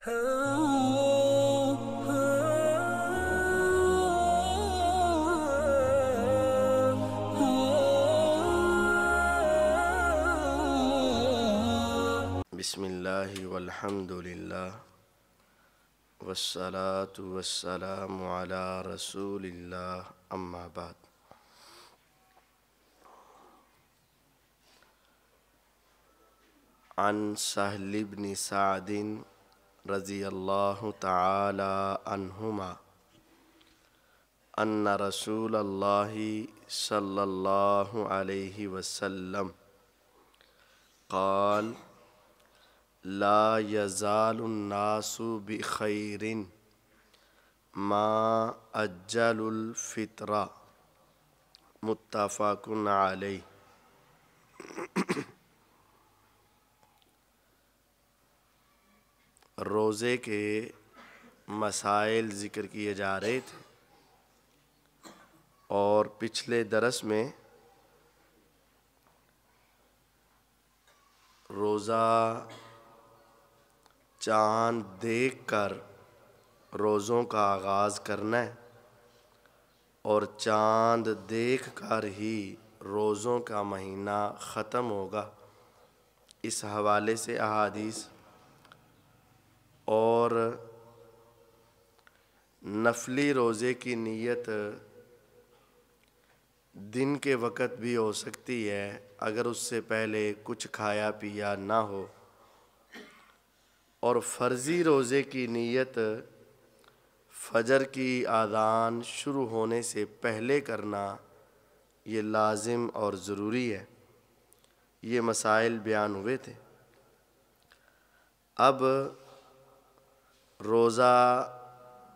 بسم الله والحمد لله والصلاة والسلام على رسول الله أما بعد عن سهل بن سعد رضي الله تعالى عنهما أن رسول الله صلى الله عليه وسلم قال لا يزال الناس بخير ما أجل الفطرة متفق عليه रोज़े के मसाइल ज़िक्र किए जा रहे थे और पिछले दरस में रोज़ा चाँद देख कर रोज़ों का आगाज़ करना है और चाँद देख कर ही रोज़ों का महीना ख़त्म होगा इस हवाले से अहादीस और नफली रोज़े की नीयत दिन के वक़्त भी हो सकती है अगर उससे पहले कुछ खाया पिया ना हो और फर्जी रोज़े की नीयत फजर की आदान शुरू होने से पहले करना ये लाजिम और ज़रूरी है ये मसाइल बयान हुए थे अब रोज़ा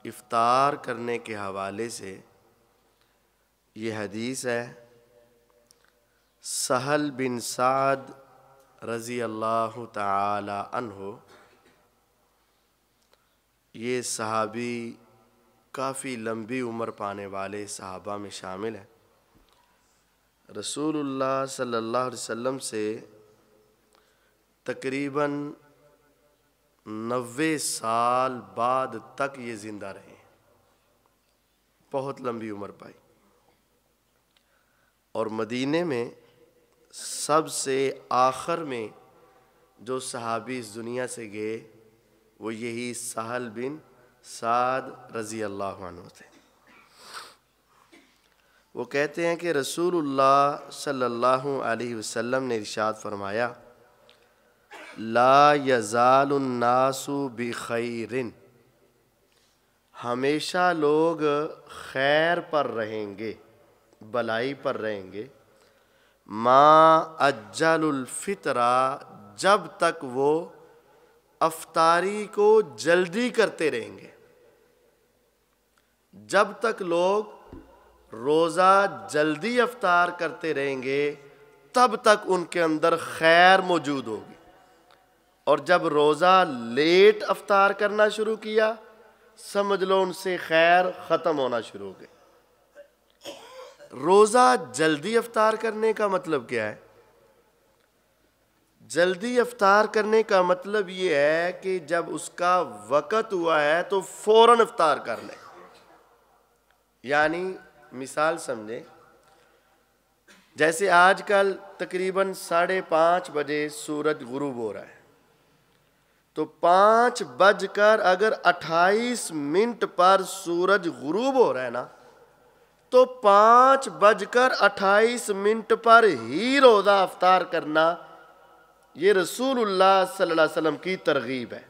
इफ़ार करने के हवाले से ये हदीस है सहल बिन साद रज़ी अल्लाह तहो ये सहाबी काफ़ी लंबी उम्र पाने वाले सहाबा में शामिल है रसूलुल्लाह सल्लल्लाहु अलैहि वसल्लम से तकरीबन नबे साल बाद तक ये जिंदा रहे बहुत लंबी उम्र पाई और मदीने में सबसे आखिर में जो सहाबी इस दुनिया से गए वो यही सहल बिन साद रज़ी अल्लाह थे वो कहते हैं कि रसूलुल्लाह सल्लल्लाहु अलैहि वसल्लम ने इरशाद फरमाया ला यजालन्नासु बखैरिन हमेशा लोग खैर पर रहेंगे भलाई पर रहेंगे माँ अज्जलफ़ितरा जब तक वो अफतारी को जल्दी करते रहेंगे जब तक लोग रोज़ा जल्दी अफतार करते रहेंगे तब तक उनके अंदर खैर मौजूद होगी और जब रोज़ा लेट अफ्तार करना शुरू किया समझ लो उनसे खैर ख़त्म होना शुरू हो गए रोज़ा जल्दी अफ्तार करने का मतलब क्या है जल्दी अफ्तार करने का मतलब ये है कि जब उसका वक़्त हुआ है तो फ़ौर अफ्तार कर लें यानी मिसाल समझे जैसे आजकल तकरीबन साढ़े पाँच बजे सूरज गुरूब हो रहा है तो पाँच बजकर अगर अट्ठाईस मिनट पर सूरज गुरूब हो रहा है ना तो पाँच बजकर अट्ठाईस मिनट पर ही रोज़ा अफ्तार करना ये रसूलुल्लाह सल्लल्लाहु अलैहि वसल्लम की तरगीब है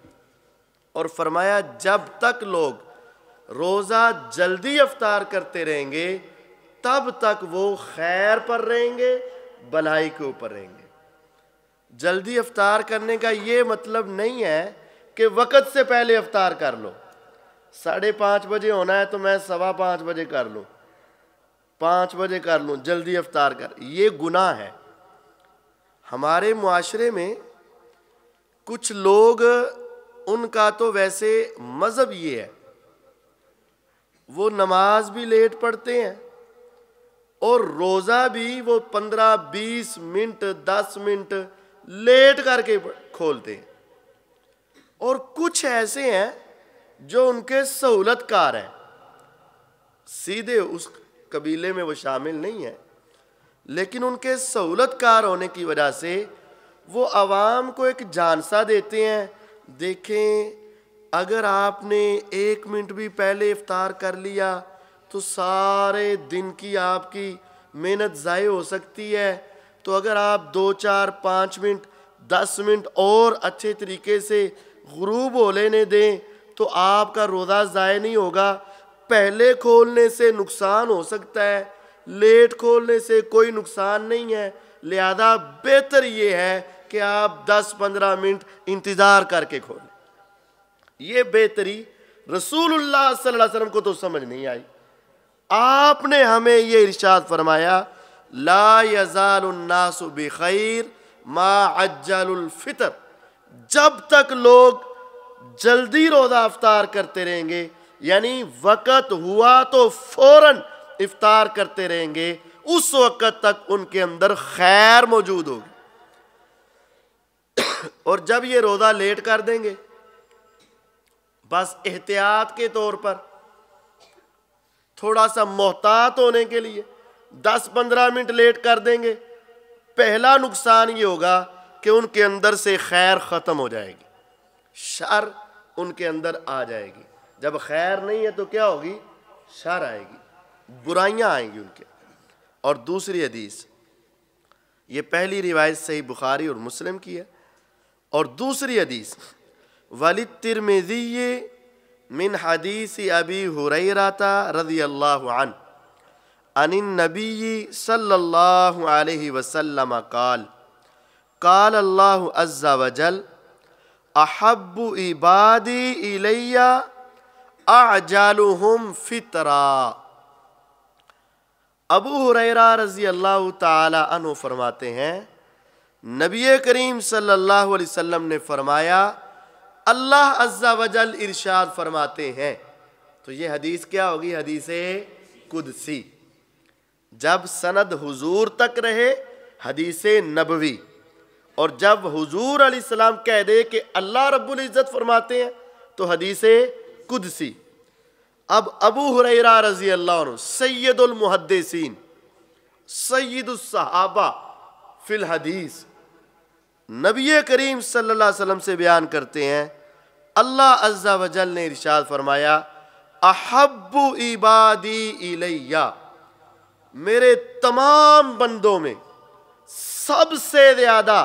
और फरमाया जब तक लोग रोज़ा जल्दी अफ्तार करते रहेंगे तब तक वो खैर पर रहेंगे भलाई के ऊपर रहेंगे जल्दी अफ्तार करने का ये मतलब नहीं है कि वक़्त से पहले अफ्तार कर लो साढ़े पाँच बजे होना है तो मैं सवा पाँच बजे कर लूँ पाँच बजे कर लूँ जल्दी अफ्तार कर ये गुनाह है हमारे माशरे में कुछ लोग उनका तो वैसे मज़हब ये है वो नमाज भी लेट पढ़ते हैं और रोज़ा भी वो पंद्रह बीस मिनट दस मिनट लेट करके खोलते हैं और कुछ ऐसे हैं जो उनके सहूलतकार हैं सीधे उस कबीले में वो शामिल नहीं है लेकिन उनके सहूलतकार होने की वजह से वो आवाम को एक जानसा देते हैं देखें अगर आपने एक मिनट भी पहले इफ्तार कर लिया तो सारे दिन की आपकी मेहनत ज़ाय हो सकती है तो अगर आप दो चार पाँच मिनट दस मिनट और अच्छे तरीके से गुरूब हो लेने दें तो आपका रोज़ा ज़ाय नहीं होगा पहले खोलने से नुकसान हो सकता है लेट खोलने से कोई नुकसान नहीं है लिहाजा बेहतर ये है कि आप 10-15 मिनट इंतज़ार करके खोलें ये बेहतरी रसूलुल्लाह सल्लल्लाहु अलैहि वसल्लम को तो समझ नहीं आई आपने हमें ये इरशाद फरमाया ला यजालनासु बखैर माँ अज्जलफितर जब तक लोग जल्दी रोज़ा अफ्तार करते रहेंगे यानी वक़्त हुआ तो फौरन इफ्तार करते रहेंगे उस वक़्त तक उनके अंदर खैर मौजूद होगी और जब ये रोज़ा लेट कर देंगे बस एहतियात के तौर पर थोड़ा सा मोहतात होने के लिए दस पंद्रह मिनट लेट कर देंगे पहला नुकसान ये होगा कि उनके अंदर से खैर ख़त्म हो जाएगी शर उनके अंदर आ जाएगी जब खैर नहीं है तो क्या होगी शर आएगी बुराइयाँ आएंगी उनके और दूसरी हदीस ये पहली रिवायत सही बुखारी और मुस्लिम की है और दूसरी हदीस वालिद तिरमेजी मिन हदीस अबी था रजी अल्लाह અન અલ નબી સલ્લલ્લાહુ અલયહી વસલ્લમ કાલ કાલ અલ્લાહુ અઝ્ઝા વજલ અહબ્બુ ઇબાદી ઇલayya અઅજાલહુમ ફિતરા અબુ હુરાયરા રઝીયાલ્લાહુ તઆલા અન ફરમાતે હૈ નબીય કીરીમ સલ્લલ્લાહુ અલયહી વસલ્લમ ને ફરમાયા અલ્લાહ અઝ્ઝા વજલ इरશાદ ફરમાતે હૈ તો યે હદીસ ક્યા હો ગઈ હદીસે કુદસી जब सनद हुजूर तक रहे हदीस नबवी और जब हुजूर अली सलाम कह दे कि अल्लाह रब्बुल इज़्ज़त फरमाते हैं तो हदीस कुदसी अब अबू हुरैरा रजी अल्लाह सैदुलमुहदसिन सैदुलसहाबा फिल हदीस नबी करीम सल्लल्लाहु अलैहि वसल्लम से बयान करते हैं अल्लाह अज्जा वजल ने इरशाद फरमाया अहब्बु इबादी इलैया मेरे तमाम बंदों में सबसे ज़्यादा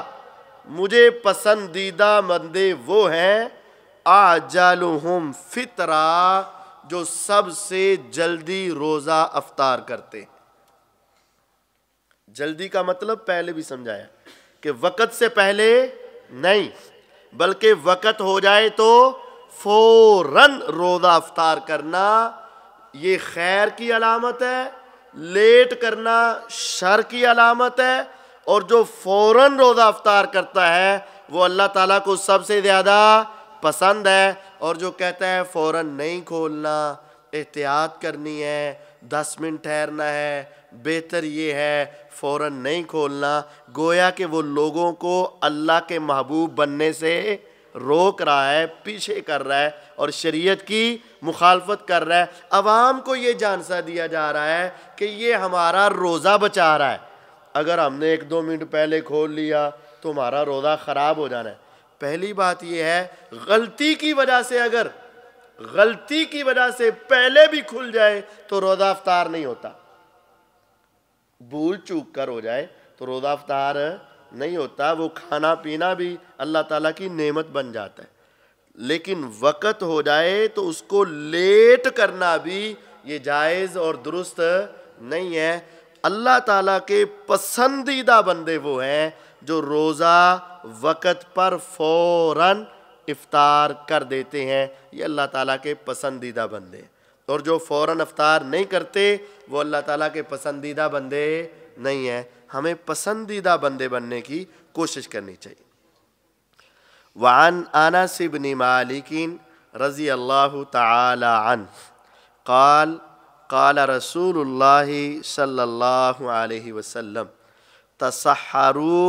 मुझे पसंदीदा बंदे वो हैं आजालुहुम फितरा जो सबसे जल्दी रोज़ा अफतार करते हैं जल्दी का मतलब पहले भी समझाया कि वक़्त से पहले नहीं बल्कि वक़्त हो जाए तो फौरन रोज़ा अफ्तार करना ये खैर की अलामत है लेट करना शर की अलामत है और जो फौरन रोज़ा अफ्तार करता है वो अल्लाह ताला को सबसे ज़्यादा पसंद है और जो कहता है फौरन नहीं खोलना एहतियात करनी है दस मिनट ठहरना है बेहतर ये है फौरन नहीं खोलना गोया कि वो लोगों को अल्लाह के महबूब बनने से रोक रहा है पीछे कर रहा है और शरीयत की मुखालफत कर रहा है आवाम को ये जानसा दिया जा रहा है कि ये हमारा रोज़ा बचा रहा है अगर हमने एक दो मिनट पहले खोल लिया तो हमारा रोज़ा ख़राब हो जाना है पहली बात यह है गलती की वजह से अगर गलती की वजह से पहले भी खुल जाए तो रोज़ा अफ्तार नहीं होता भूल चूक कर हो जाए तो रोज़ा अफ्तार नहीं होता वो खाना पीना भी अल्लाह ताला की नेमत बन जाता है लेकिन वक़्त हो जाए तो उसको लेट करना भी ये जायज़ और दुरुस्त नहीं है अल्लाह ताला के पसंदीदा बंदे वो हैं जो रोज़ा वक़्त पर फ़ौर इफ़ार कर देते हैं ये अल्लाह ताला के पसंदीदा बंदे और जो फ़ौर इफ्तार नहीं करते वो अल्लाह ताला के पसंदीदा बंदे नहीं हैं हमें पसंदीदा बंदे बनने की कोशिश करनी चाहिए वान आना सिबनी मालिकिन रजी अल्लाह तन कल कल रसूल सल्ला वसलम वसल्लम तसहरू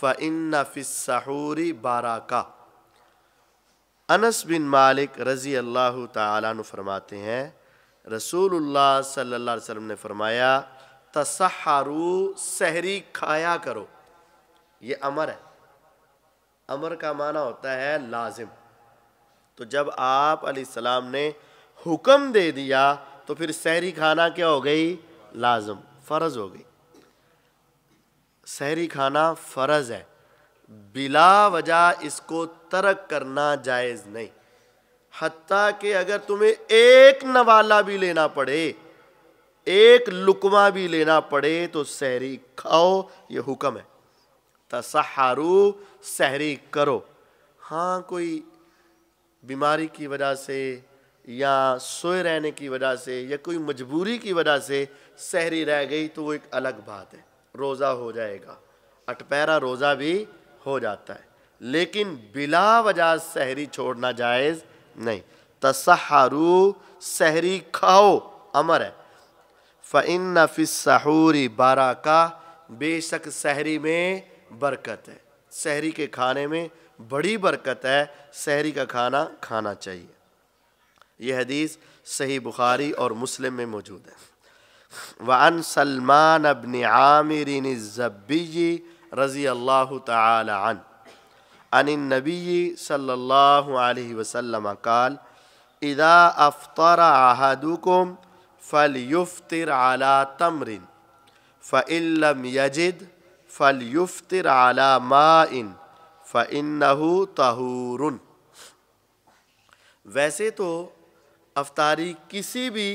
फ़िन फ़िसहूरी बाराका अनस बिन मालिक रज़ी अल्लाह तरमाते हैं रसूल सल्ला अलैहि ने फरमाया तसहारू सहरी खाया करो ये अमर है अमर का माना होता है लाजिम तो जब आप सलाम ने हुक्म दे दिया तो फिर सहरी खाना क्या हो गई लाजम फ़र्ज हो गई सहरी खाना फ़र्ज है बिला वजह इसको तर्क करना जायज़ नहीं हती कि अगर तुम्हें एक नवाला भी लेना पड़े एक लुकमा भी लेना पड़े तो सहरी खाओ ये हुक्म है तसहारू सहरी करो हाँ कोई बीमारी की वजह से या सोए रहने की वजह से या कोई मजबूरी की वजह से सहरी रह गई तो वो एक अलग बात है रोज़ा हो जाएगा अटपैरा रोज़ा भी हो जाता है लेकिन बिला वजह सहरी छोड़ना जायज़ नहीं तसहारू सहरी खाओ अमर है सहूरी बारा का बेशक सहरी में बरकत है सहरी के खाने में बड़ी बरकत है सहरी का खाना खाना चाहिए यह हदीस सही बुखारी और मुस्लिम में मौजूद है वन सलमान अबन आमिर ज़ब्बी रज़ी अल्लाह तन अन नबी सल्लल्लाहु अलैहि वसल्लम काल इदा अफ्तर अहदुकुम फ़ल युफ्तर आला तमरिन फ़िल्लम यजिद फ़ल युफ्तर आला माइन फ़िन्नहू तहूरन वैसे तो अफतारी किसी भी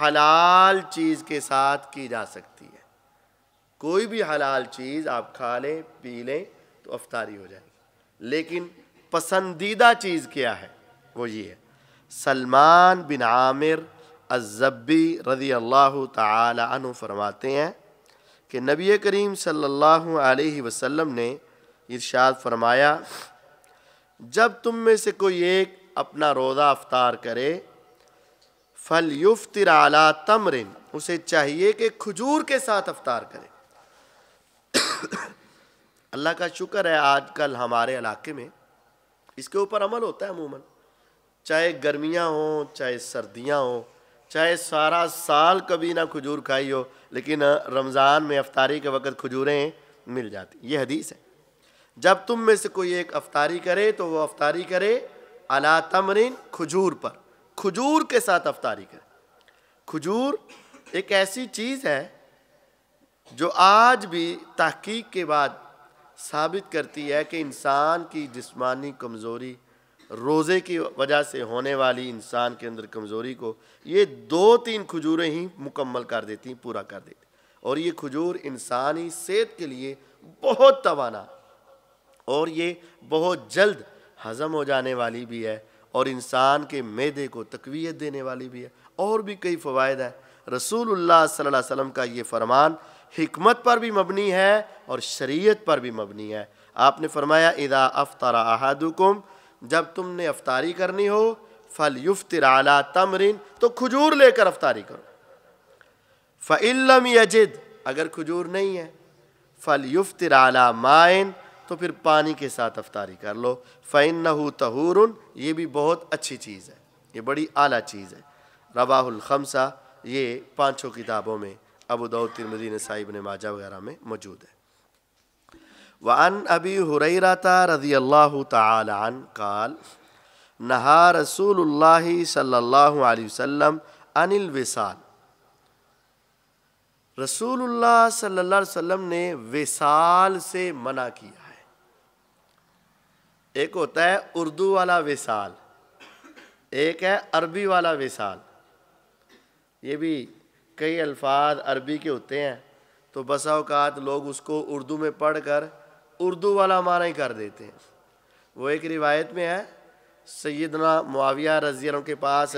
हलाल चीज़ के साथ की जा सकती है कोई भी हलाल चीज़ आप खा लें पी लें तो अफतारी हो जाएगी लेकिन पसंदीदा चीज़ क्या है वो ये है सलमान बिन आमिर अज़बी रदी अल्लाह तु फरमाते हैं कि नबी करीम सल्लल्लाहु अलैहि वसल्लम ने इरशाद फरमाया जब तुम में से कोई एक अपना रोज़ा अफ्तार करे फल युफ्तिर आला तमरिन उसे चाहिए कि खजूर के साथ अफ्तार करे अल्लाह का शुक्र है आजकल हमारे इलाके में इसके ऊपर अमल होता है अमूमन चाहे गर्मियाँ हों चाहे सर्दियाँ हों चाहे सारा साल कभी ना खजूर खाई हो लेकिन रमज़ान में अफ्तारी के वक़्त खजूरें मिल जाती ये हदीस है जब तुम में से कोई एक अफ्तारी करे तो वो अफ्तारी करे अला तमरिन खजूर पर खजूर के साथ अफ्तारी करे खजूर एक ऐसी चीज़ है जो आज भी तहकीक के बाद साबित करती है कि इंसान की जिस्मानी कमज़ोरी रोज़े की वजह से होने वाली इंसान के अंदर कमज़ोरी को ये दो तीन खजूरें ही मुकम्मल कर देती हैं पूरा कर देती और ये खजूर इंसानी सेहत के लिए बहुत तोाना और ये बहुत जल्द हज़म हो जाने वाली भी है और इंसान के मैदे को तकवीत देने वाली भी है और भी कई फ़वाद हैं रसूल सल्ला वसम का ये फरमान हमत पर भी मबनी है और शरीयत पर भी मबनी है आपने फरमाया इदा अफ्तारा अहदुकुम जब तुमने अफतारी करनी हो फल युफ्तर आला तमरिन तो खजूर लेकर अफतारी करो फ़िल्म यजिद अगर खजूर नहीं है फल युफ्तर आला माइन तो फिर पानी के साथ अफतारी कर लो फ़ैन नहू तहूर ये भी बहुत अच्छी चीज़ है ये बड़ी आला चीज़ है रवाहुल खमसा ये पाँचों किताबों में अबू दाऊद तिरमदी साहिब ने माजा वगैरह में मौजूद है वन अबी हुरैरता रजी अल्लाह तन काल नहा रसूल सल्ला वसम अनिल विसाल रसूलुल्लाह सल्लल्लाहु अलैहि वसल्लम ने विसाल से मना किया है एक होता है उर्दू वाला विसाल एक है अरबी वाला विसाल ये भी कई अल्फाज अरबी के होते हैं तो बसा अवत लोग उसको उर्दू में पढ़ कर उर्दू वाला माना ही कर देते हैं वो एक रिवायत में है सैदना मुआविया रजियर के पास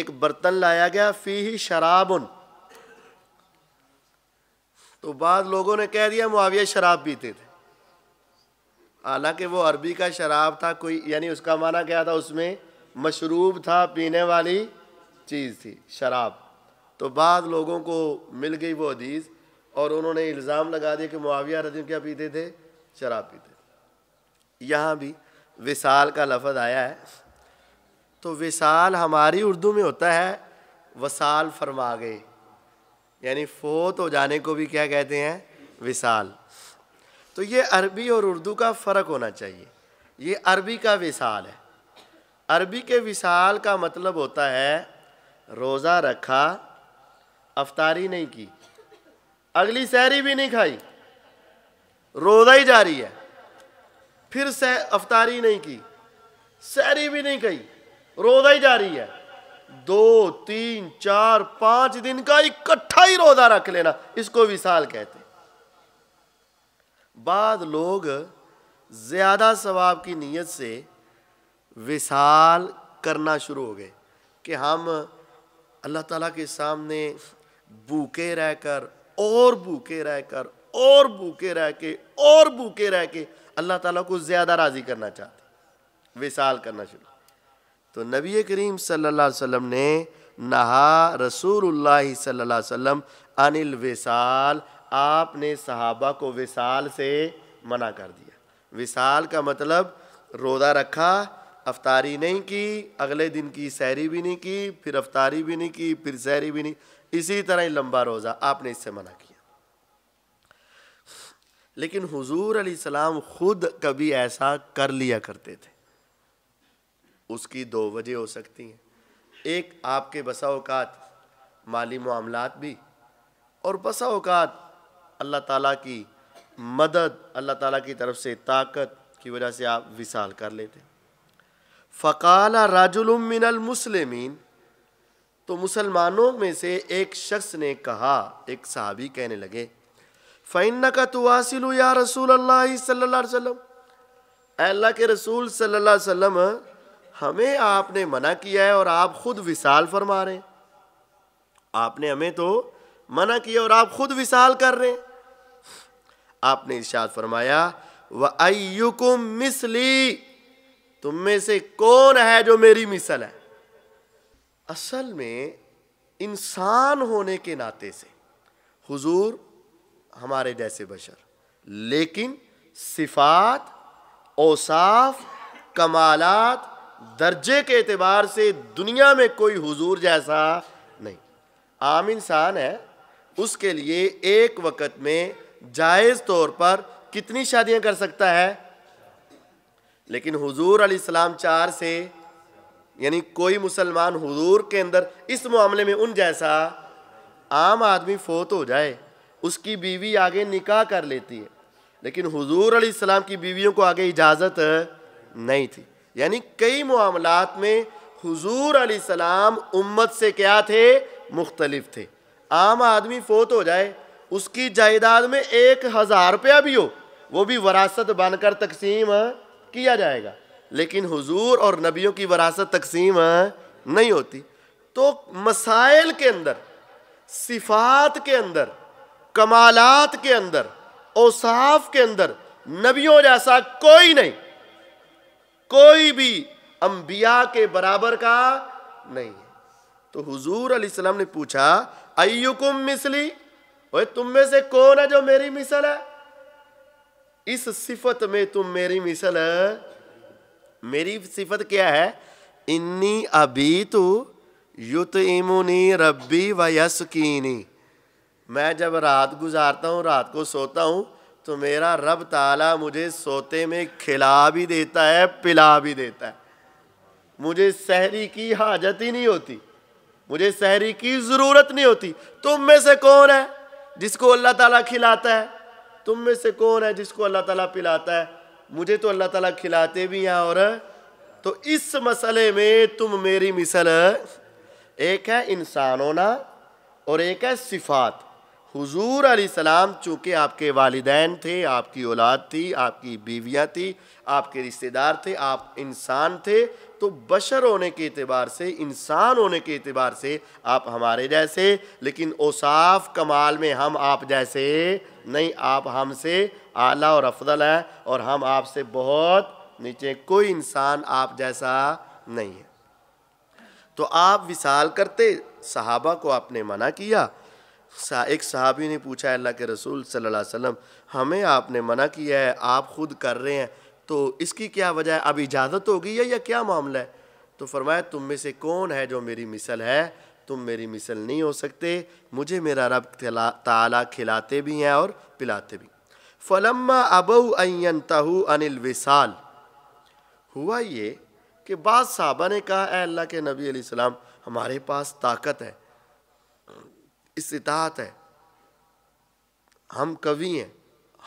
एक बर्तन लाया गया फी ही शराब उन तो बाद लोगों ने कह दिया मुआविया शराब पीते थे हालांकि वो अरबी का शराब था कोई यानी उसका माना क्या था उसमें मशरूब था पीने वाली चीज़ थी शराब तो बाद लोगों को मिल गई वो हदीस और उन्होंने इल्ज़ाम लगा दिया कि मुआविया रदी क्या पीते थे शराब पीते यहाँ भी विसाल का लफज आया है तो विसाल हमारी उर्दू में होता है वसाल फरमा गए यानी फोत हो जाने को भी क्या कहते हैं विसाल तो ये अरबी और उर्दू का फ़र्क होना चाहिए ये अरबी का विसाल है अरबी के विसाल का मतलब होता है रोज़ा रखा अफतारी नहीं की अगली सहरी भी नहीं खाई रोजा ही रही है फिर सह अफतारी नहीं की सहरी भी नहीं खाई रोजा ही रही है दो तीन चार पांच दिन का इकट्ठा ही रोजा रख लेना इसको विशाल कहते बाद लोग ज्यादा सवाब की नीयत से विशाल करना शुरू हो गए कि हम अल्लाह ताला के सामने भूखे रहकर और भूखे रह कर और भूखे रह के और भूखे रह के अल्लाह ताला को ज़्यादा राज़ी करना चाहते विशाल करना शुरू तो नबी करीम सल्लल्लाहु अलैहि वसल्लम ने नहा रसूल अलैहि वसल्लम अनिल विशाल आपने सहाबा को विशाल से मना कर दिया विशाल का मतलब रोदा रखा अफतारी नहीं की अगले दिन की सैरी भी नहीं की फिर अफतारी भी नहीं की फिर सैरी भी नहीं इसी तरह ही लंबा रोज़ा आपने इससे मना किया लेकिन हुजूर सलाम खुद कभी ऐसा कर लिया करते थे उसकी दो वजह हो सकती हैं एक आपके बसा अवकात माली मामला भी और बसा अवकात अल्लाह ताला की मदद अल्लाह ताला की तरफ से ताकत की वजह से आप विशाल कर लेते फ़काला राजुल मिनल मुसलमिन तो मुसलमानों में से एक शख्स ने कहा एक साहबी कहने लगे फ़ैन का तो वासिल या रसूल अल्लाह सल्लम अल्लाह के रसूल सल्लल्लाहु अलैहि वसल्लम हमें आपने मना किया है और आप खुद विशाल फरमा रहे आपने हमें तो मना किया और आप खुद विशाल कर रहे आपने इर्शाद फरमाया व अयुकुम मिसली तुम में से कौन है जो मेरी मिसल है असल में इंसान होने के नाते से हुजूर हमारे जैसे बशर लेकिन सिफात औसाफ कमालात दर्जे के अतबार से दुनिया में कोई हुजूर जैसा नहीं आम इंसान है उसके लिए एक वक्त में जायज़ तौर पर कितनी शादियां कर सकता है लेकिन हुजूर अली सलाम चार से यानी कोई मुसलमान हुजूर के अंदर इस मामले में उन जैसा आम आदमी फोत हो जाए उसकी बीवी आगे निकाह कर लेती है लेकिन हुजूर सलाम की बीवियों को आगे इजाज़त नहीं थी यानी कई मामलात में हुजूर सलाम उम्मत से क्या थे मुख्तलिफ थे आम आदमी फोत हो जाए उसकी जायदाद में एक हज़ार रुपया भी हो वो भी वरासत बनकर तकसीम किया जाएगा लेकिन हुजूर और नबियों की वरासत तकसीम हाँ, नहीं होती तो मसाइल के अंदर सिफात के अंदर कमालात के अंदर औसाफ के अंदर नबियों जैसा कोई नहीं कोई भी अंबिया के बराबर का नहीं है तो हुजूर सलाम ने पूछा अयुकुम मिसली ओए तुम में से कौन है जो मेरी मिसल है इस सिफत में तुम मेरी मिसल है मेरी सिफत क्या है इन्नी अभी तो युत इमुनी रब्बी व यसकीनी मैं जब रात गुजारता हूँ रात को सोता हूँ तो मेरा रब ताला मुझे सोते में खिला भी देता है पिला भी देता है मुझे शहरी की हाजत ही नहीं होती मुझे शहरी की ज़रूरत नहीं होती तुम में से कौन है जिसको अल्लाह ताला खिलाता है तुम में से कौन है जिसको अल्लाह ताला पिलाता है मुझे तो अल्लाह ताला खिलाते भी हैं और तो इस मसले में तुम मेरी मिसल एक है इंसान होना और एक है सिफात हुजूर सलाम चूँकि आपके वालदान थे आपकी औलाद थी आपकी बीवियाँ थी आपके रिश्तेदार थे आप इंसान थे तो बशर होने के अतबार से इंसान होने के अतबार से आप हमारे जैसे लेकिन ओसाफ कमाल में हम आप जैसे नहीं आप हमसे आला और अफजल हैं और हम आपसे बहुत नीचे कोई इंसान आप जैसा नहीं है तो आप विशाल करते सहाबा को आपने मना किया एक सहाबी ने पूछा अल्लाह के रसूल सल्लल्लाहु अलैहि वसल्लम हमें आपने मना किया है आप खुद कर रहे हैं तो इसकी क्या वजह है अब इजाज़त होगी है या क्या मामला है तो फरमाया तुम में से कौन है जो मेरी मिसल है तुम मेरी मिसल नहीं हो सकते मुझे मेरा रब ताला खिलाते भी हैं और पिलाते भी फलम्मा अबू अन तहू अनिल विसाल हुआ ये कि बाद साहबा ने कहा अल्लाह के नबी सलाम हमारे पास ताकत है इस्तात है हम कवि हैं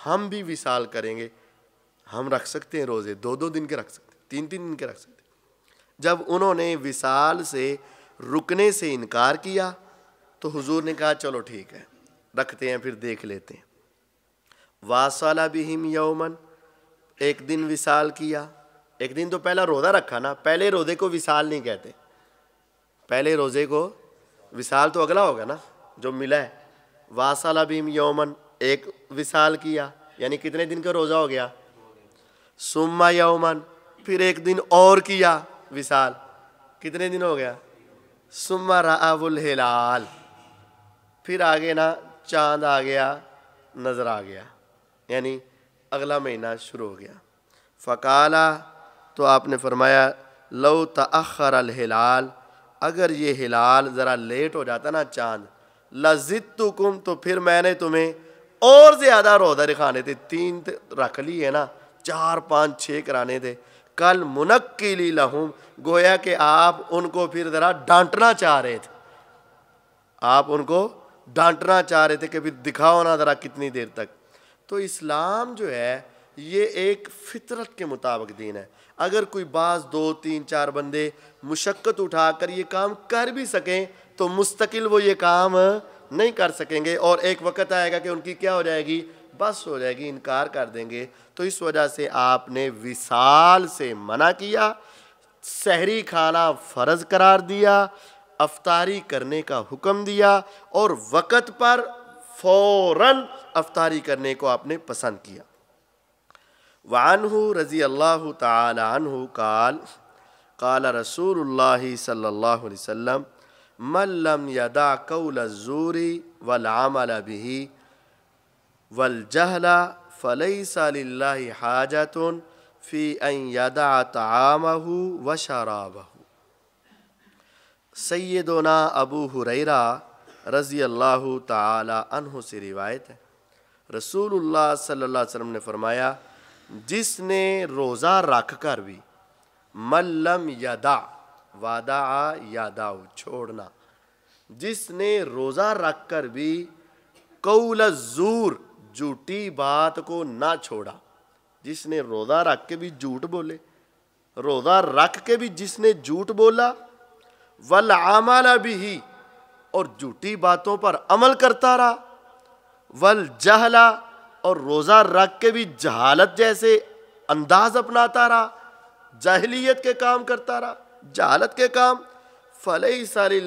हम भी विशाल करेंगे हम रख सकते हैं रोज़े दो दो दिन के रख सकते हैं तीन तीन दिन के रख सकते हैं जब उन्होंने विशाल से रुकने से इनकार किया तो हुजूर ने कहा चलो ठीक है रखते हैं फिर देख लेते हैं वासाला हिम यौमन एक दिन विशाल किया एक दिन तो पहला रोज़ा रखा ना पहले रोज़े को विशाल नहीं कहते पहले रोज़े को विशाल तो अगला होगा ना जो मिला है वासाला भीम यौमन एक विशाल किया यानी कितने दिन का रोज़ा हो गया सुम्मा यौमन फिर एक दिन और किया विशाल कितने दिन हो गया सुम्मा राबुल हिलाल फिर आगे ना चांद आ गया नज़र आ गया यानी अगला महीना शुरू हो गया फ़काला तो आपने फरमाया लो तखर हिलाल अगर ये हिलाल ज़रा लेट हो जाता ना चांद लजित कुम तो फिर मैंने तुम्हें और ज़्यादा रोदा दिखाने थे तीन रख ली है ना चार पाँच छः कराने थे कल मुनक्कीली लहूम गोया कि आप उनको फिर ज़रा डांटना चाह रहे थे आप उनको डांटना चाह रहे थे कि भी दिखाओ ना ज़रा कितनी देर तक तो इस्लाम जो है ये एक फितरत के मुताबिक दीन है अगर कोई बाज दो तीन चार बंदे मुशक्क़त उठाकर ये काम कर भी सकें तो मुस्तकिल वो ये काम नहीं कर सकेंगे और एक वक्त आएगा कि उनकी क्या हो जाएगी बस हो जाएगी इनकार कर देंगे तो इस वजह से आपने विशाल से मना किया शहरी खाना फ़र्ज करार दिया अफतारी करने का हुक्म दिया और वक़्त पर फ़ौर अफतारी करने को आपने पसंद किया वानहू रज़ी अल्लाह तहु काल काल रसूल सल्ला वसम मल्लम यदा कौल कौलजूरी वलामल वल जहला फ़लई सली हाजत फ़ी यदा तामहू व शराबहू ना अबू हुरैरा रज़ी अल्लाह तह से रिवायत है रसूल सल्ला वसम ने फरमाया जिसने रोज़ा रख कर भी मल्लम यदा वादा आ यादाओ छोड़ना जिसने रोज़ा रख कर भी कौल जूर झूठी बात को ना छोड़ा जिसने रोज़ा रख के भी झूठ बोले रोज़ा रख के भी जिसने झूठ बोला वल आमाला भी ही और झूठी बातों पर अमल करता रहा वल जहला और रोज़ा रख के भी जहालत जैसे अंदाज अपनाता रहा जहलीत के काम करता रहा जहालत के काम फ़लई सारी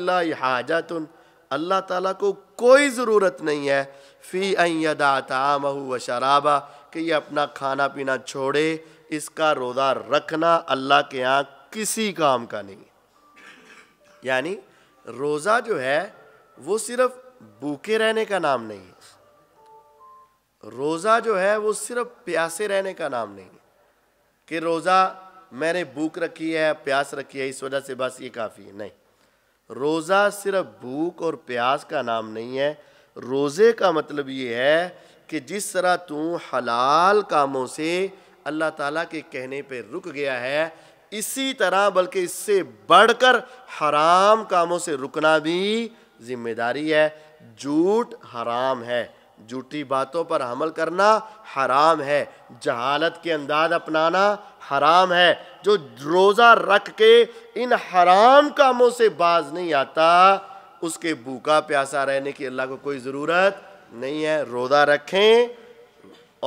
हाजत अल्लाह ताला को कोई ज़रूरत नहीं है फ़ी अदाता महू व शराबा कि ये अपना खाना पीना छोड़े इसका रोज़ा रखना अल्लाह के यहाँ किसी काम का नहीं यानी रोज़ा जो है वो सिर्फ भूखे रहने का नाम नहीं है रोज़ा जो है वो सिर्फ प्यासे रहने का नाम नहीं है कि रोज़ा मैंने भूख रखी है प्यास रखी है इस वजह से बस ये काफ़ी है नहीं रोज़ा सिर्फ भूख और प्यास का नाम नहीं है रोज़े का मतलब ये है कि जिस तरह तू हलाल कामों से अल्लाह ताला के कहने पे रुक गया है इसी तरह बल्कि इससे बढ़कर हराम कामों से रुकना भी जिम्मेदारी है झूठ हराम है झूठी बातों पर अमल करना हराम है जहालत के अंदाज अपनाना हराम है जो रोज़ा रख के इन हराम कामों से बाज नहीं आता उसके भूखा प्यासा रहने की अल्लाह को कोई ज़रूरत नहीं है रोज़ा रखें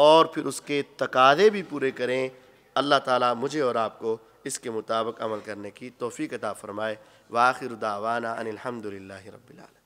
और फिर उसके तकादे भी पूरे करें अल्लाह ताला मुझे और आपको इसके मुताबिक अमल करने की तोफ़ी अता फ़रमाए वाखिर दावाना अनिलहमदिल्ला रबाल